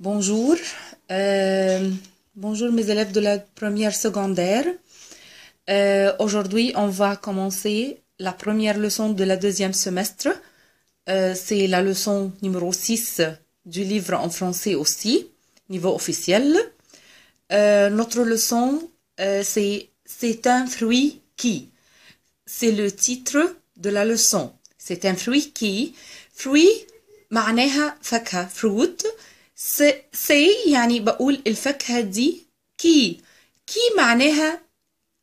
Bonjour, euh, bonjour mes élèves de la première secondaire. Euh, aujourd'hui, on va commencer la première leçon de la deuxième semestre. Euh, c'est la leçon numéro 6 du livre en français aussi, niveau officiel. notre leçon, c'est C'est un fruit qui. C'est le titre de la leçon. C'est un fruit qui. Fruit, معناها fruit. سي يعني بقول الفاكهة دي كي كي معناها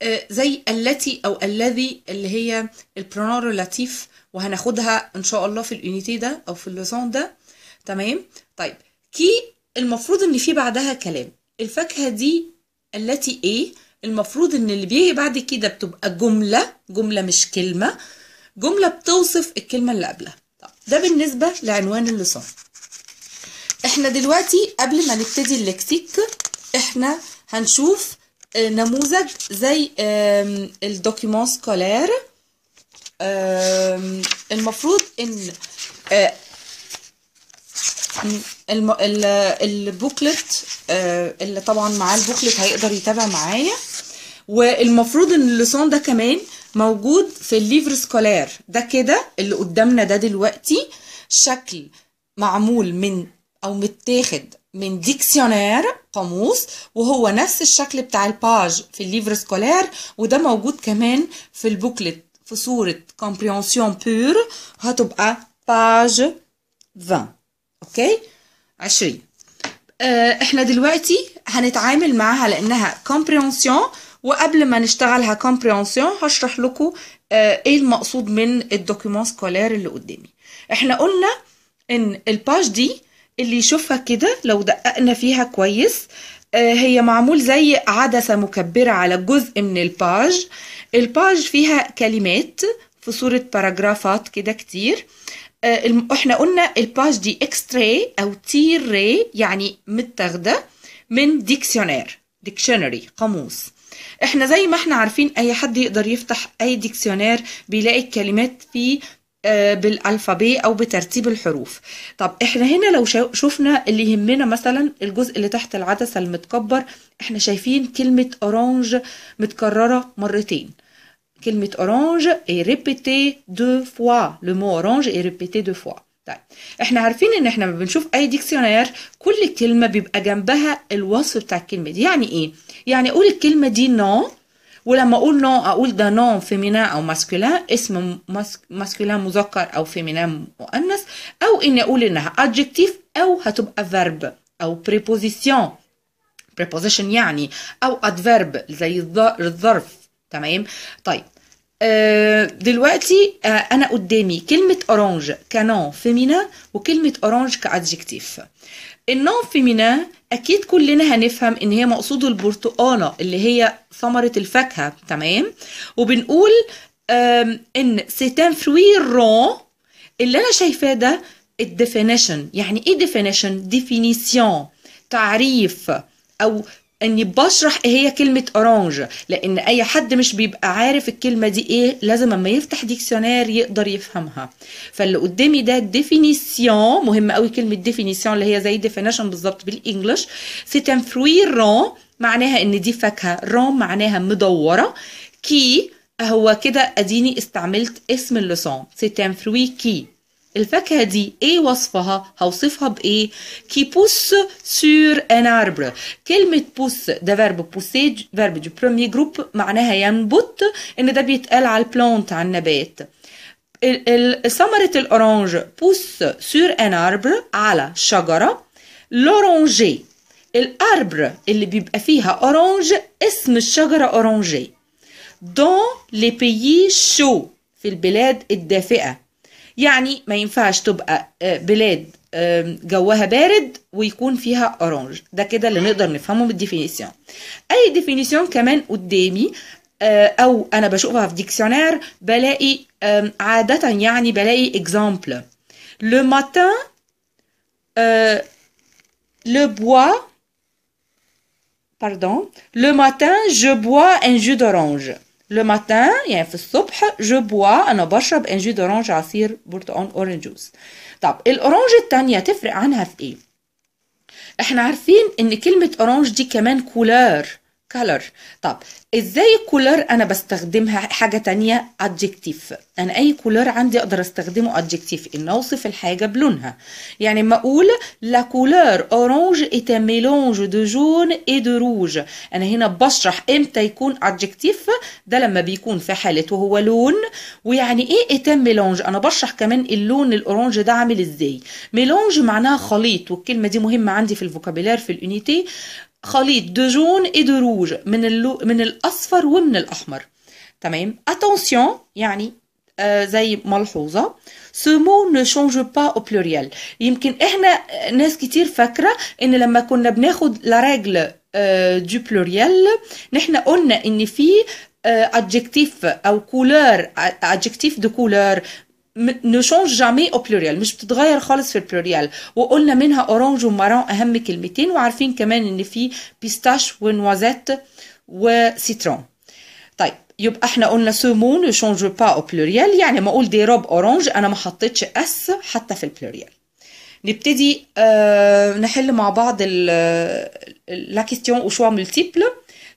آه، زي التي أو الذي اللي هي البرونارو لاتيف وهناخدها إن شاء الله في الأونيتي ده أو في اللوزون ده تمام طيب كي المفروض إن في بعدها كلام الفاكهة دي التي إيه المفروض إن اللي بيجي بعد كده بتبقى جملة جملة مش كلمة جملة بتوصف الكلمة اللي قبلها طب ده بالنسبة لعنوان اللوزون احنا دلوقتي قبل ما نبتدي اللكتيك احنا هنشوف آه، نموذج زي الدوكيمون سكولير المفروض ان آه، البوكلت آه، اللي طبعا معاه البوكلت هيقدر يتابع معايا والمفروض ان اللسان ده كمان موجود في الليفر سكولير ده كده اللي قدامنا ده دلوقتي شكل معمول من او متاخد من ديكسيونير قاموس وهو نفس الشكل بتاع الباج في الليفر سكولير وده موجود كمان في البوكلت في صورة كومبريونسيون بور هتبقى باج 20 اوكي 20 آه، احنا دلوقتي هنتعامل معاها لانها كومبريونسيون وقبل ما نشتغلها كومبريونسيون هشرح لكم آه، ايه المقصود من الدوكيومون سكولير اللي قدامي احنا قلنا ان الباج دي اللي يشوفها كده لو دققنا فيها كويس آه، هي معمول زي عدسة مكبرة على جزء من الباج الباج فيها كلمات في صورة باراجرافات كده كتير آه، احنا قلنا الباج دي اكستري او تير ري يعني متاخده من ديكسيونير ديكشنري قاموس احنا زي ما احنا عارفين اي حد يقدر يفتح اي ديكسيونير بيلاقي الكلمات فيه آه، بالالفابي او بترتيب الحروف طب احنا هنا لو شفنا اللي يهمنا مثلا الجزء اللي تحت العدسه المتكبر احنا شايفين كلمه اورانج متكرره مرتين كلمه اورانج اي ريبيتي دو فوا لو مو اورانج اي ريبيتي دو فوا طيب احنا عارفين ان احنا بنشوف اي ديكسيونير كل كلمه بيبقى جنبها الوصف بتاع الكلمه دي يعني ايه يعني اقول الكلمه دي نو no ولما اقول نو اقول ده نو فيمينان او ماسكولا اسم ماسكولا مذكر او فيمينان مؤنث او اني اقول انها ادجكتيف او هتبقى فيرب او بريبوزيسيون preposition يعني او adverb زي الظرف تمام طيب آه، دلوقتي آه، انا قدامي كلمه اورانج كنون فيمينا وكلمه اورانج كادجكتيف النون فيمينا اكيد كلنا هنفهم ان هي مقصود البرتقانه اللي هي ثمره الفاكهه تمام وبنقول ان سيتان فروي رو اللي انا شايفاه ده الديفينيشن يعني ايه ديفينيشن ديفينيسيون تعريف او اني بشرح ايه هي كلمه اورانج لان اي حد مش بيبقى عارف الكلمه دي ايه لازم اما يفتح ديكسيونير يقدر يفهمها فاللي قدامي ده ديفينيسيون مهم قوي كلمه ديفينيسيون اللي هي زي ديفينيشن بالظبط بالانجلش سي ان فروي ران معناها ان دي فاكهه ران معناها مدوره كي هو كده اديني استعملت اسم اللصان سي ان فروي كي الفاكهة دي ايه وصفها هوصفها بايه كي بوس سور ان اربر كلمة بوس ده فيرب بوسيج فيرب دو برومي جروب معناها ينبت ان ده بيتقال على البلانت على النبات ثمرة الأورانج بوس سور ان اربر على شجرة لورانجي الأربر اللي بيبقى فيها أورانج اسم الشجرة أورانجي دون لي بيي شو في البلاد الدافئة يعني ما ينفعش تبقى آه، بلاد جواها بارد ويكون فيها اورانج ده كده اللي نقدر نفهمه من الديفينيسيون اي ديفينيسيون كمان قدامي آه، او انا بشوفها في ديكسيونير بلاقي عاده يعني بلاقي اكزامبل لو ماتان لو بوا باردون لو ماتان جو بوا ان جو d'orange لو ماتان يعني في الصبح je bois, انا بشرب إنجي دورانج عصير برتقال اورنج جوز طب الاورانج التانية تفرق عنها في ايه احنا عارفين ان كلمة اورانج دي كمان كولار color طب ازاي color انا بستخدمها حاجه تانية adjective انا اي color عندي اقدر استخدمه adjective ان اوصف الحاجه بلونها يعني ما اقول لا orange est ايت ميلونج دو جون اي دو روج انا هنا بشرح امتى يكون adjective ده لما بيكون في حاله وهو لون ويعني ايه un ميلونج انا بشرح كمان اللون الاورانج ده عامل ازاي ميلونج معناها خليط والكلمه دي مهمه عندي في الفوكابيلار في اليونيتي خليط دجون اي دو روج من اللو من الاصفر ومن الاحمر تمام اتونسيون يعني آه زي ملحوظه سو مو ne change با او pluriel يمكن احنا آه، ناس كتير فاكره ان لما كنا بناخد لا ريغل دو بلوريال نحن قلنا ان في ادجكتيف آه، او كولور ادجكتيف دو كولور نو شونج جامي او بلوريال مش بتتغير خالص في البلوريال وقلنا منها اورانج ومارون اهم كلمتين وعارفين كمان ان في بيستاش ونوازيت وسيترون طيب يبقى احنا قلنا سومون شونج با او بلوريال يعني ما اقول دي روب اورانج انا ما حطيتش اس حتى في البلوريال نبتدي أه نحل مع بعض لا كيستيون او شوا ملتيبل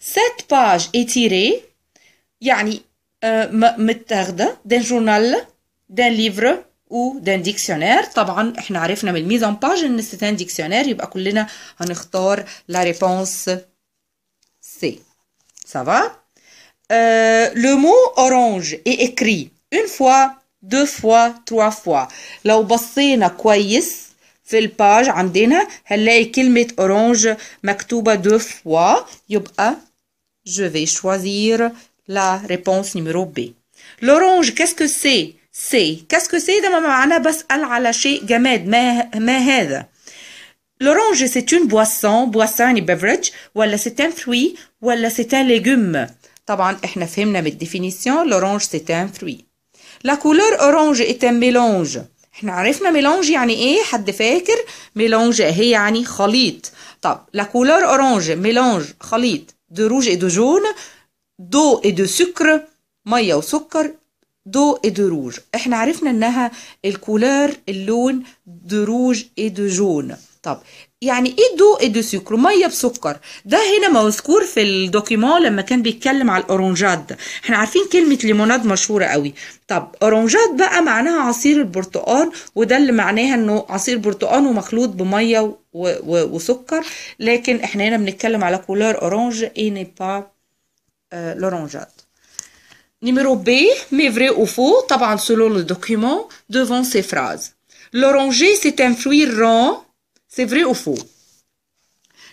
سات باج اتيري يعني أه متاخده دان جورنال دان ليفر و دان ديكسيونير طبعا احنا عرفنا من الميزان باج ان ستان ديكسيونير يبقى كلنا هنختار لا ريبونس سي سافا لو مو اورانج اي اكري اون فوا دو فوا تروا فوا لو بصينا كويس في الباج عندنا هنلاقي كلمة أورانج مكتوبة دو فوا يبقى جو في شوازير لا ريبونس نيميرو بي لورانج كاسكو سي سي كاسكو سي ده معناه بسأل على شيء جماد ما ما هذا لورونج سي une بواسون بواسون يعني beverage, ولا سي ان فروي ولا سي ان ليغوم طبعا احنا فهمنا الديفينيسيون l'orange سي un فروي لا كولور اورونج اي ان ميلونج احنا عرفنا ميلونج يعني ايه حد فاكر ميلونج هي يعني خليط طب لا كولور اورانج ميلونج خليط دو روج اي دو جون دو اي دو سكر ميه وسكر دو اي دو روج احنا عرفنا انها الكولار اللون دو روج اي دو جون طب يعني ايه دو اي دو سكر ميه بسكر ده هنا مذكور في الدوكيمون لما كان بيتكلم على الاورنجاد احنا عارفين كلمه ليموناد مشهوره قوي طب اورنجاد بقى معناها عصير البرتقال وده اللي معناها انه عصير برتقال ومخلوط بميه و... و... وسكر لكن احنا هنا بنتكلم على كولور اورنج اي ني با لورنجاد Numéro بي مي فري او فو طبعا سولون لو دوكيومون دوفون سي فراز لورونجي سي ان فروي رون سي فري او فو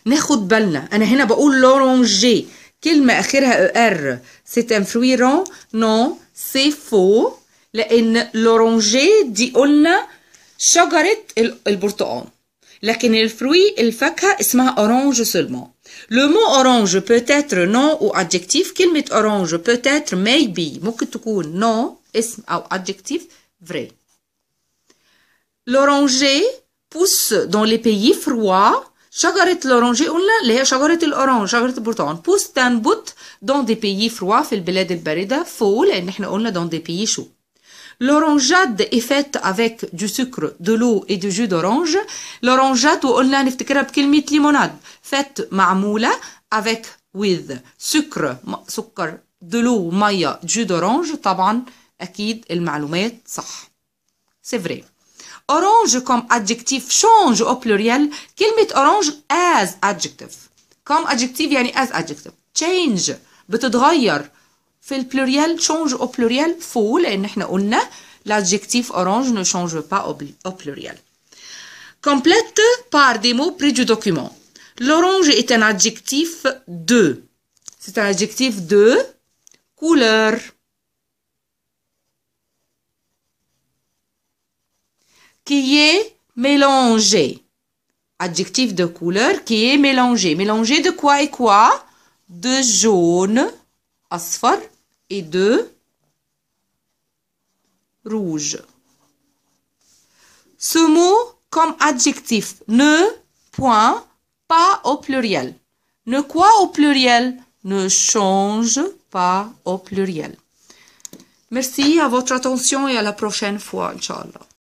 ناخد بالنا انا هنا بقول لورانجي كلمة اخرها ار سي ان فروي رون نو سي فو لان لورانجي دي قلنا شجرة البرتقال لكن الفروي الفاكهة اسمها اورانج سولمون Le mot orange peut être nom ou adjectif. met orange peut être maybe. ممكن تكون nom, اسم ou adjectif vrai. L'oranger pousse dans les pays froids. Chagaret l'oranger on la chagaret l'orange. Chagaret pourtant, pousse dans des pays froids في البلاد berida, faux dans des pays chauds. L'orangeade est faite avec du sucre, de l'eau et du jus d'orange. L'orangeade, on l'a نفتكرها بكلمة limonade. Faite m'amoula avec with sucre, sucre, de l'eau du jus d'orange. طبعا akid المعلومات صح. C'est vrai. Orange comme adjectif change au pluriel Kilmit orange as adjective. Comme adjectif yani as adjective. Change بتتغير. Le pluriel change au pluriel l'adjectif orange ne change pas au pluriel. Complète par des mots pris du document. L'orange est un adjectif de. C'est un adjectif de couleur. Qui est mélangé. Adjectif de couleur qui est mélangé. Mélangé de quoi et quoi De jaune, Asphalte et de rouge. Ce mot comme adjectif ne point pas au pluriel. Ne quoi au pluriel ne change pas au pluriel. Merci à votre attention et à la prochaine fois, Inch'Allah.